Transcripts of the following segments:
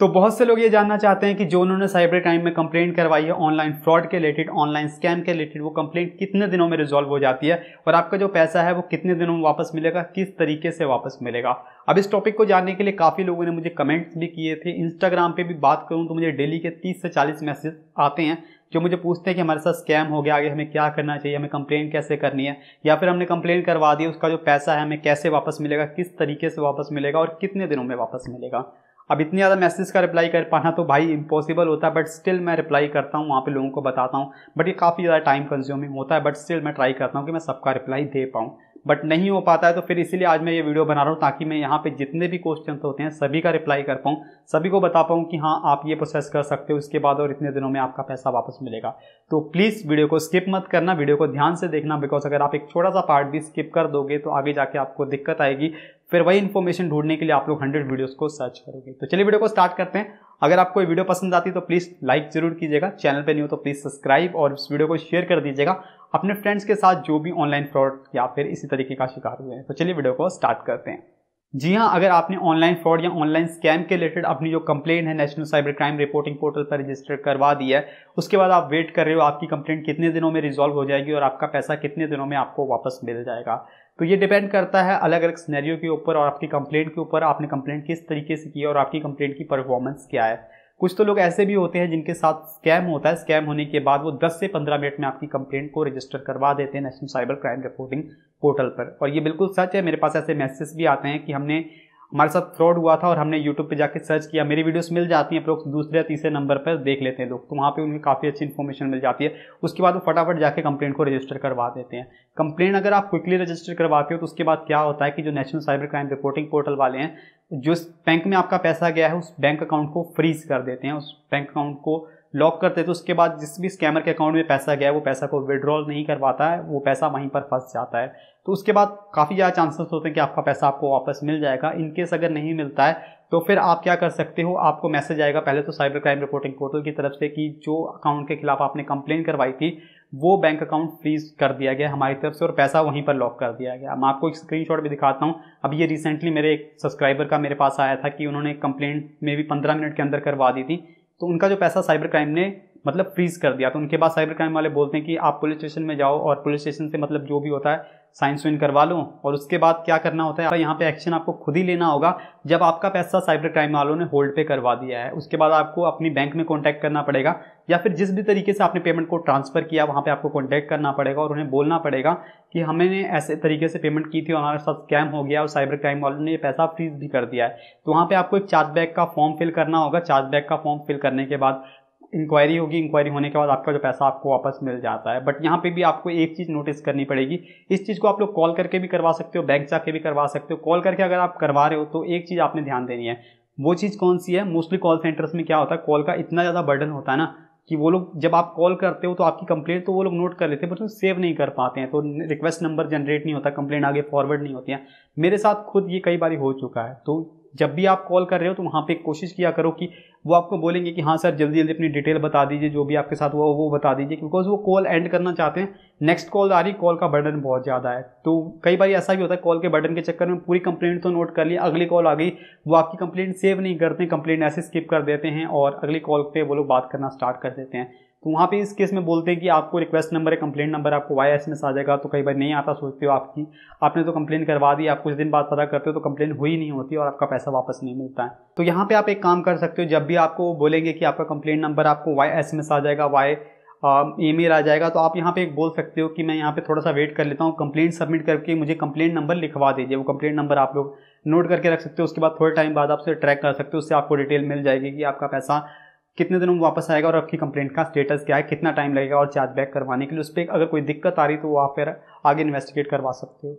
तो बहुत से लोग ये जानना चाहते हैं कि जो उन्होंने साइबर क्राइम में कंप्लेंट करवाई है ऑनलाइन फ्रॉड के रिलेटेड ऑनलाइन स्कैम के रिलेटेड वो कंप्लेंट कितने दिनों में रिजॉल्व हो जाती है और आपका जो पैसा है वो कितने दिनों में वापस मिलेगा किस तरीके से वापस मिलेगा अब इस टॉपिक को जानने के लिए काफ़ी लोगों ने मुझे कमेंट्स भी किए थे इंस्टाग्राम पर भी बात करूँ तो मुझे डेली के तीस से चालीस मैसेज आते हैं जो मुझे पूछते हैं कि हमारे साथ स्कैम हो गया आगे हमें क्या करना चाहिए हमें कंप्लेन कैसे करनी है या फिर हमने कंप्लेन करवा दी उसका जो पैसा है हमें कैसे वापस मिलेगा किस तरीके से वापस मिलेगा और कितने दिनों में वापस मिलेगा अब इतनी ज़्यादा मैसेज का रिप्लाई कर पाना तो भाई इम्पॉसिबल होता है बट स्टिल मैं रिप्लाई करता हूँ वहाँ पे लोगों को बताता हूँ बट ये काफ़ी ज़्यादा टाइम कंज्यूमिंग होता है बट स्टिल मैं ट्राई करता हूँ कि मैं सबका रिप्लाई दे पाऊँ बट नहीं हो पाता है तो फिर इसीलिए आज मैं ये वीडियो बना रहा हूँ ताकि मैं यहाँ पे जितने भी क्वेश्चन होते हैं सभी का रिप्लाई कर पाऊँ सभी को बता पाऊँ कि हाँ आप ये प्रोसेस कर सकते हो उसके बाद और इतने दिनों में आपका पैसा वापस मिलेगा तो प्लीज़ वीडियो को स्किप मत करना वीडियो को ध्यान से देखना बिकॉज अगर आप एक छोटा सा पार्ट भी स्किप कर दोगे तो आगे जाके आपको दिक्कत आएगी फिर वही इन्फॉर्मेशन ढूंढने के लिए आप लोग हंड्रेड वीडियोज को सर्च करोगे तो चलिए वीडियो को स्टार्ट करते हैं अगर आपको ये वीडियो पसंद आती है तो प्लीज़ लाइक जरूर कीजिएगा चैनल पे नहीं हो तो प्लीज़ सब्सक्राइब और इस वीडियो को शेयर कर दीजिएगा अपने फ्रेंड्स के साथ जो भी ऑनलाइन फ्रॉड या फिर इसी तरीके का शिकार हुए हैं तो चलिए वीडियो को स्टार्ट करते हैं जी हाँ अगर आपने ऑनलाइन फ्रॉड या ऑनलाइन स्कैम के रिलेटेड अपनी जो कंप्लेंट है national cyber crime reporting portal पर रजिस्टर करवा दी है उसके बाद आप वेट कर रहे हो आपकी कंप्लेंट कितने दिनों में रिजॉल्व हो जाएगी और आपका पैसा कितने दिनों में आपको वापस मिल जाएगा तो ये डिपेंड करता है अलग अलग स्नैरियो के ऊपर और आपकी कंप्लेंट के ऊपर आपने कंप्लेंट किस तरीके से की है और आपकी कंप्लेंट की परफॉर्मेंस क्या है कुछ तो लोग ऐसे भी होते हैं जिनके साथ स्कैम होता है स्कैम होने के बाद वो 10 से 15 मिनट में आपकी कंप्लेंट को रजिस्टर करवा देते हैं national cyber crime reporting portal पर और ये बिल्कुल सच है मेरे पास ऐसे मैसेज भी आते हैं कि हमने हमारे साथ फ्रॉड हुआ था और हमने यूट्यूब पे जाके सर्च किया मेरी वीडियोस मिल जाती हैं लोग दूसरे या तीसरे नंबर पर देख लेते हैं लोग तो वहाँ पे उन्हें काफ़ी अच्छी इन्फॉर्मेशन मिल जाती है उसके बाद वो फटाफट जाके कंप्लेन को रजिस्टर करवा देते हैं कंप्लेन अगर आप क्विकली रजिस्टर करवाते हो तो उसके बाद क्या होता है कि जो national cyber crime reporting portal वाले हैं जिस बैंक में आपका पैसा गया है उस बैंक अकाउंट को फ्रीज कर देते हैं उस बैंक अकाउंट को लॉक करते तो उसके बाद जिस भी स्कैमर के अकाउंट में पैसा गया है वो पैसा को विड्रॉल नहीं कर पाता है वो पैसा वहीं पर फंस जाता है तो उसके बाद काफ़ी ज़्यादा चांसेस होते हैं कि आपका पैसा आपको वापस मिल जाएगा इनकेस अगर नहीं मिलता है तो फिर आप क्या कर सकते हो आपको मैसेज आएगा पहले तो साइबर क्राइम रिपोर्टिंग पोर्टल की तरफ से कि जो अकाउंट के खिलाफ आपने कंप्लेन करवाई थी वो बैंक अकाउंट फ्रीज कर दिया गया हमारी तरफ से और पैसा वहीं पर लॉक कर दिया गया मैं आपको एक स्क्रीनशॉट भी दिखाता हूँ अब ये रिसेंटली मेरे एक सब्सक्राइबर का मेरे पास आया था कि उन्होंने कंप्लेंट में भी पंद्रह मिनट के अंदर करवा दी थी तो उनका जो पैसा साइबर क्राइम ने मतलब फ्रीज कर दिया तो उनके बाद साइबर क्राइम वाले बोलते हैं कि आप पुलिस स्टेशन में जाओ और पुलिस स्टेशन से मतलब जो भी होता है साइन स्विन करवा लो और उसके बाद क्या करना होता है यहाँ पे एक्शन आपको खुद ही लेना होगा जब आपका पैसा साइबर क्राइम वालों ने होल्ड पे करवा दिया है उसके बाद आपको अपनी बैंक में कॉन्टैक्ट करना पड़ेगा या फिर जिस भी तरीके से आपने पेमेंट को ट्रांसफर किया वहाँ पे आपको कॉन्टैक्ट करना पड़ेगा और उन्हें बोलना पड़ेगा कि हमने ऐसे तरीके से पेमेंट की थी और हमारे साथ स्कैम हो गया और साइबर क्राइम वालों ने ये पैसा फ्रीज भी कर दिया है तो वहाँ पर आपको एक चार्जबैक का फॉर्म फिल करना होगा चार्जबैक का फॉर्म फिल करने के बाद इंक्वायरी होगी इंक्वायरी होने के बाद आपका जो पैसा आपको वापस मिल जाता है बट यहाँ पे भी आपको एक चीज़ नोटिस करनी पड़ेगी इस चीज़ को आप लोग कॉल करके भी करवा सकते हो बैंक जाके भी करवा सकते हो कॉल करके अगर आप करवा रहे हो तो एक चीज़ आपने ध्यान देनी है वो चीज़ कौन सी है मोस्टली कॉल सेंटर्स में क्या होता है कॉल का इतना ज़्यादा बर्डन होता है ना कि वो लोग जब आप कॉल करते हो तो आपकी कंप्लेन तो वो लोग नोट कर लेते हैं बट सेव नहीं कर पाते हैं तो रिक्वेस्ट नंबर जनरेट नहीं होता कंप्लेन आगे फॉरवर्ड नहीं होती है मेरे साथ खुद ये कई बार हो चुका है तो जब भी आप कॉल कर रहे हो तो वहाँ पे कोशिश किया करो कि वो आपको बोलेंगे कि हाँ सर जल्दी जल्दी अपनी डिटेल बता दीजिए जो भी आपके साथ हुआ वो बता दीजिए बिकॉज वो कॉल एंड करना चाहते हैं नेक्स्ट कॉल आ रही कॉल का बर्डन बहुत ज़्यादा है तो कई बार ऐसा भी होता है कॉल के बर्डन के चक्कर में पूरी कंप्लेंट तो नोट कर ली अगली कॉल आ गई वो आपकी कंप्लेंट सेव नहीं करते कंप्लेंट ऐसे स्किप कर देते हैं और अगली कॉल पर वो लोग बात करना स्टार्ट कर देते हैं तो वहाँ पे इस केस में बोलते हैं कि आपको रिक्वेस्ट नंबर है कंप्लेंट नंबर आपको वाई एस में आ जाएगा तो कई बार नहीं आता सोचते हो आपकी आपने तो कंप्लेन करवा दी आप कुछ दिन बाद पता करते हो तो कंप्लेन हुई नहीं होती और आपका पैसा वापस नहीं मिलता है तो यहाँ पे आप एक काम कर सकते हो जब भी आपको बोलेंगे कि आपका कंप्लेंट नंबर आपको वाई एस एस आ जाएगा वाई ई मेल आ जाएगा तो आप यहाँ पे एक बोल सकते हो कि मैं यहाँ पे थोड़ा सा वेट कर लेता हूँ कंप्लेंट सबमिट करके मुझे कंप्लेंट नंबर लिखवा दीजिए वो कंप्लेंट नंबर आप लोग नोट करके रख सकते हो उसके बाद थोड़े टाइम बाद आप उसे ट्रैक कर सकते हो उससे आपको डिटेल मिल जाएगी कि आपका पैसा कितने दिनों में वापस आएगा और आपकी कंप्लेंट का स्टेटस क्या है कितना टाइम लगेगा और चार्ज बैक करवाने के लिए उस पर अगर कोई दिक्कत आ रही तो वो आप फिर आगे इन्वेस्टिगेट करवा सकते हो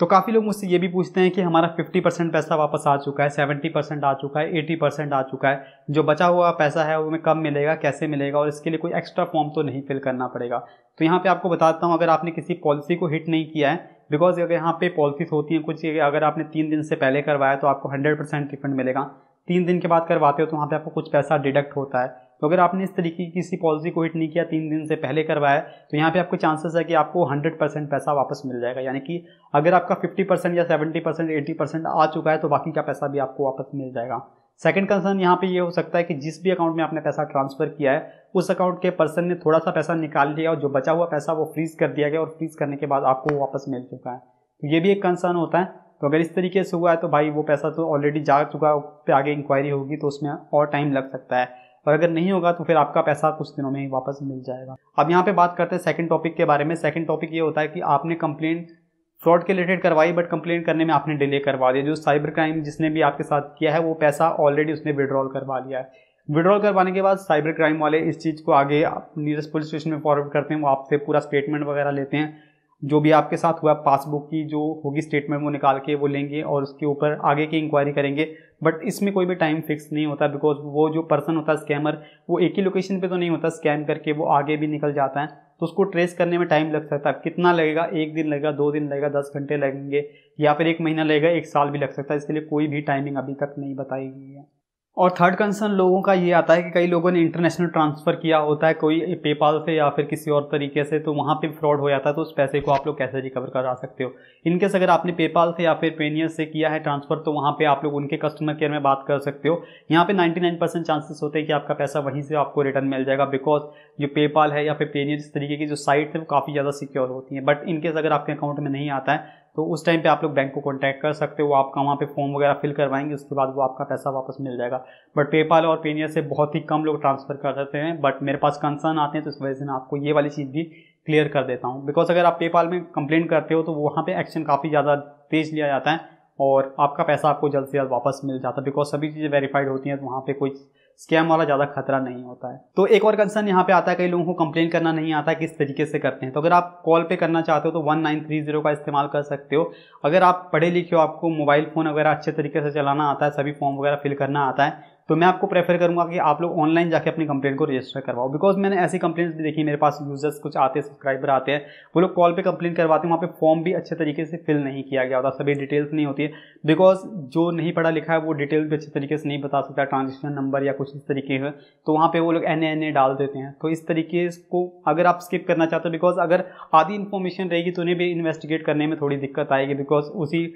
तो काफ़ी लोग मुझसे ये भी पूछते हैं कि हमारा 50 परसेंट पैसा वापस आ चुका है 70 परसेंट आ चुका है 80 परसेंट आ चुका है जो बचा हुआ पैसा है वो हमें कब मिलेगा कैसे मिलेगा और इसके लिए कोई एक्स्ट्रा फॉर्म तो नहीं फिल करना पड़ेगा तो यहाँ पे आपको बताता हूँ अगर आपने किसी पॉलिसी को हिट नहीं किया है बिकॉज अगर यहाँ पे पॉलिसीज होती हैं कुछ अगर आपने तीन दिन से पहले करवाया तो आपको हंड्रेड परसेंट रिफंड मिलेगा तीन दिन के बाद करवाते हो तो वहाँ पे आपको कुछ पैसा डिडक्ट होता है तो अगर आपने इस तरीके की किसी पॉलिसी को हिट नहीं किया तीन दिन से पहले करवाया तो यहाँ पे आपको चांसेस है कि आपको 100 परसेंट पैसा वापस मिल जाएगा यानी कि अगर आपका 50 परसेंट या 70 परसेंट एटी परसेंट आ चुका है तो बाकी का पैसा भी आपको वापस मिल जाएगा सेकंड कंसर्न यहाँ पे ये यह हो सकता है कि जिस भी अकाउंट में आपने पैसा ट्रांसफर किया है उस अकाउंट के पर्सन ने थोड़ा सा पैसा निकाल लिया और जो बचा हुआ पैसा वो फ्रीज कर दिया गया और फ्रीज करने के बाद आपको वापस मिल चुका है तो ये भी एक कंसर्न होता है तो अगर इस तरीके से हुआ है तो भाई वो पैसा तो ऑलरेडी जा चुका उस पर आगे इंक्वायरी होगी तो उसमें और टाइम लग सकता है और अगर नहीं होगा तो फिर आपका पैसा कुछ दिनों में वापस मिल जाएगा अब यहाँ पे बात करते हैं सेकंड टॉपिक के बारे में सेकंड टॉपिक ये होता है कि आपने कंप्लेन फ्रॉड के रिलेटेड करवाई बट कंप्लेन करने में आपने डिले करवा दिया जो साइबर क्राइम जिसने भी आपके साथ किया है वो पैसा ऑलरेडी उसने विड्रॉल करवा लिया है विड्रॉल करवाने के बाद साइबर क्राइम वाले इस चीज़ को आगे नीरस्ट पुलिस स्टेशन में फॉरवर्ड करते हैं वो आपसे पूरा स्टेटमेंट वगैरह लेते हैं जो भी आपके साथ हुआ पासबुक की जो होगी स्टेटमेंट वो निकाल के वो लेंगे और उसके ऊपर आगे की इंक्वायरी करेंगे बट इसमें कोई भी टाइम फिक्स नहीं होता बिकॉज वो जो पर्सन होता है स्कैमर वो एक ही लोकेशन पे तो नहीं होता स्कैम करके वो आगे भी निकल जाता है तो उसको ट्रेस करने में टाइम लग सकता है कितना लगेगा एक दिन लगेगा दो दिन लगेगा दस घंटे लगेंगे या फिर एक महीना लगेगा एक साल भी लग सकता है इसके लिए कोई भी टाइमिंग अभी तक नहीं बताई गई है और थर्ड कंसर्न लोगों का ये आता है कि कई लोगों ने इंटरनेशनल ट्रांसफ़र किया होता है कोई पेपाल से या फिर किसी और तरीके से तो वहाँ पे फ्रॉड हो जाता है तो उस पैसे को आप लोग कैसे रिकवर करा सकते हो इनकेस अगर आपने पेपाल से या फिर पेनियर से किया है ट्रांसफ़र तो वहाँ पे आप लोग उनके कस्टमर केयर में बात कर सकते हो यहाँ पे नाइन्टी चांसेस होते हैं कि आपका पैसा वहीं से आपको रिटर्न मिल जाएगा बिकॉज जो पेपाल है या फिर पेनियर इस तरीके की जो साइट है वो काफ़ी ज़्यादा सिक्योर होती है बट इनकेस अगर आपके अकाउंट में नहीं आता है तो उस टाइम पे आप लोग बैंक को कॉन्टैक्ट कर सकते हो आपका वहाँ पे फॉर्म वगैरह फिल करवाएंगे उसके बाद वो आपका पैसा वापस मिल जाएगा बट पेपाल और पेनियर से बहुत ही कम लोग ट्रांसफ़र कर देते हैं बट मेरे पास कंसर्न आते हैं तो इस वजह से मैं आपको ये वाली चीज़ भी क्लियर कर देता हूँ बिकॉज अगर आप पेपाल में कंप्लेन करते हो तो वहाँ पर एक्शन काफ़ी ज़्यादा तेज लिया जाता है और आपका पैसा आपको जल्द से जल्द वापस मिल जाता है बिकॉज सभी चीज़ें वेरीफाइड होती हैं तो वहाँ पर कोई स्कैम वाला ज़्यादा खतरा नहीं होता है तो एक और कंसर्न यहाँ पे आता है कई लोगों को कंप्लेन करना नहीं आता है किस तरीके से करते हैं तो अगर आप कॉल पे करना चाहते हो तो वन नाइन थ्री जीरो का इस्तेमाल कर सकते हो अगर आप पढ़े लिखे हो आपको मोबाइल फ़ोन वगैरह अच्छे तरीके से चलाना आता है सभी फॉर्म वगैरह फिल करना आता है तो मैं आपको प्रेफर करूँगा कि आप लोग ऑनलाइन जाके अपनी कंप्लेंट को रजिस्टर करवाओ बिकॉज मैंने ऐसी कंप्लेंट्स भी देखी मेरे पास यूजर्स कुछ आते हैं सब्सक्राइबर आते हैं वो लोग कॉल पे कंप्लेंट करवाते हैं वहाँ पे फॉर्म भी अच्छे तरीके से फिल नहीं किया गया होता सभी डिटेल्स नहीं होती है बिकॉज जो नहीं पढ़ा लिखा है वो डिटेल्स भी अच्छे तरीके से नहीं बता सकता ट्रांजेक्शन नंबर या कुछ इस तरीके से तो वहाँ पर वो लोग एन एन ए डाल देते हैं तो इस तरीके को अगर आप स्किप करना चाहते हो बिकॉज अगर आधी इन्फॉर्मेशन रहेगी तो उन्हें भी इन्वेस्टिगेट करने में थोड़ी दिक्कत आएगी बिकॉज उसी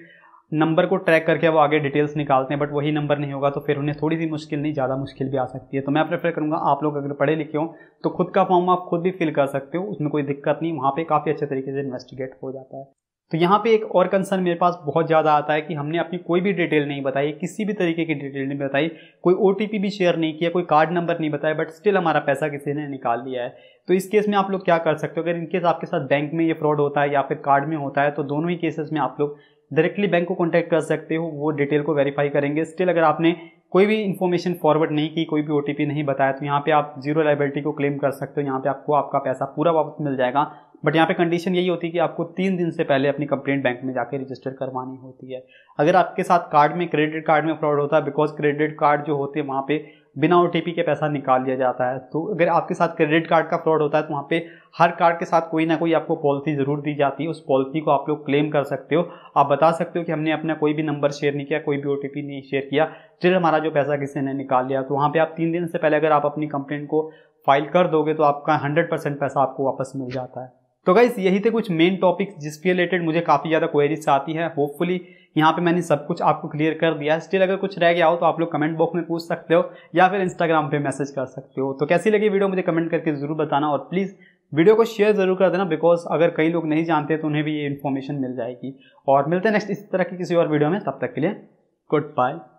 नंबर को ट्रैक करके वो आगे डिटेल्स निकालते हैं बट वही नंबर नहीं होगा तो फिर उन्हें थोड़ी सी मुश्किल नहीं ज़्यादा मुश्किल भी आ सकती है तो मैं प्रेफर करूँगा आप लोग अगर पढ़े लिखे हों तो खुद का फॉर्म आप खुद भी फिल कर सकते हो उसमें कोई दिक्कत नहीं वहाँ पर काफ़ी अच्छे तरीके से इन्वेस्टिगेट हो जाता है तो यहाँ पे एक और कंसर्न मेरे पास बहुत ज़्यादा आता है कि हमने अपनी कोई भी डिटेल नहीं बताई किसी भी तरीके की डिटेल नहीं बताई कोई ओ भी शेयर नहीं किया कोई कार्ड नंबर नहीं बताया बट स्टिल हमारा पैसा किसी ने निकाल लिया है तो इस केस में आप लोग क्या कर सकते हो अगर इनकेस आपके साथ बैंक में ये फ्रॉड होता है या फिर कार्ड में होता है तो दोनों ही केसेस में आप लोग डायरेक्टली बैंक को कॉन्टैक्ट कर सकते हो वो डिटेल को वेरीफाई करेंगे स्टिल अगर आपने कोई भी इन्फॉर्मेशन फॉरवर्ड नहीं की कोई भी ओ नहीं बताया तो यहाँ पे आप जीरो लाइबिलिटी को क्लेम कर सकते हो यहाँ पे आपको आपका पैसा पूरा वापस मिल जाएगा बट यहाँ पे कंडीशन यही होती है कि आपको तीन दिन से पहले अपनी कंप्लेंट बैंक में जाके रजिस्टर करवानी होती है अगर आपके साथ कार्ड में क्रेडिट कार्ड में फ्रॉड होता है बिकॉज क्रेडिट कार्ड जो होते हैं वहाँ पे बिना ओ के पैसा निकाल लिया जाता है तो अगर आपके साथ क्रेडिट कार्ड का फ्रॉड होता है तो वहाँ पे हर कार्ड के साथ कोई ना कोई आपको पॉलिसी ज़रूर दी जाती है उस पॉलिसी को आप लोग क्लेम कर सकते हो आप बता सकते हो कि हमने अपना कोई भी नंबर शेयर नहीं किया कोई भी ओ नहीं शेयर किया फिर हमारा जो पैसा किसी ने निकाल लिया तो वहाँ पर आप तीन दिन से पहले अगर आप अपनी कंप्लेंट को फाइल कर दोगे तो आपका हंड्रेड पैसा आपको वापस मिल जाता है तो गाइस यही थे कुछ मेन टॉपिक्स जिसके रिलेटेड मुझे काफ़ी ज़्यादा क्वेरीज आती है होपफुली यहाँ पे मैंने सब कुछ आपको क्लियर कर दिया है स्टिल अगर कुछ रह गया हो तो आप लोग कमेंट बॉक्स में पूछ सकते हो या फिर इंस्टाग्राम पे मैसेज कर सकते हो तो कैसी लगी वीडियो मुझे कमेंट करके ज़रूर बताना और प्लीज़ वीडियो को शेयर ज़रूर कर देना बिकॉज अगर कई लोग नहीं जानते तो उन्हें भी ये इन्फॉर्मेशन मिल जाएगी और मिलते हैं नेक्स्ट इस तरह की किसी और वीडियो में तब तक के लिए गुड बाय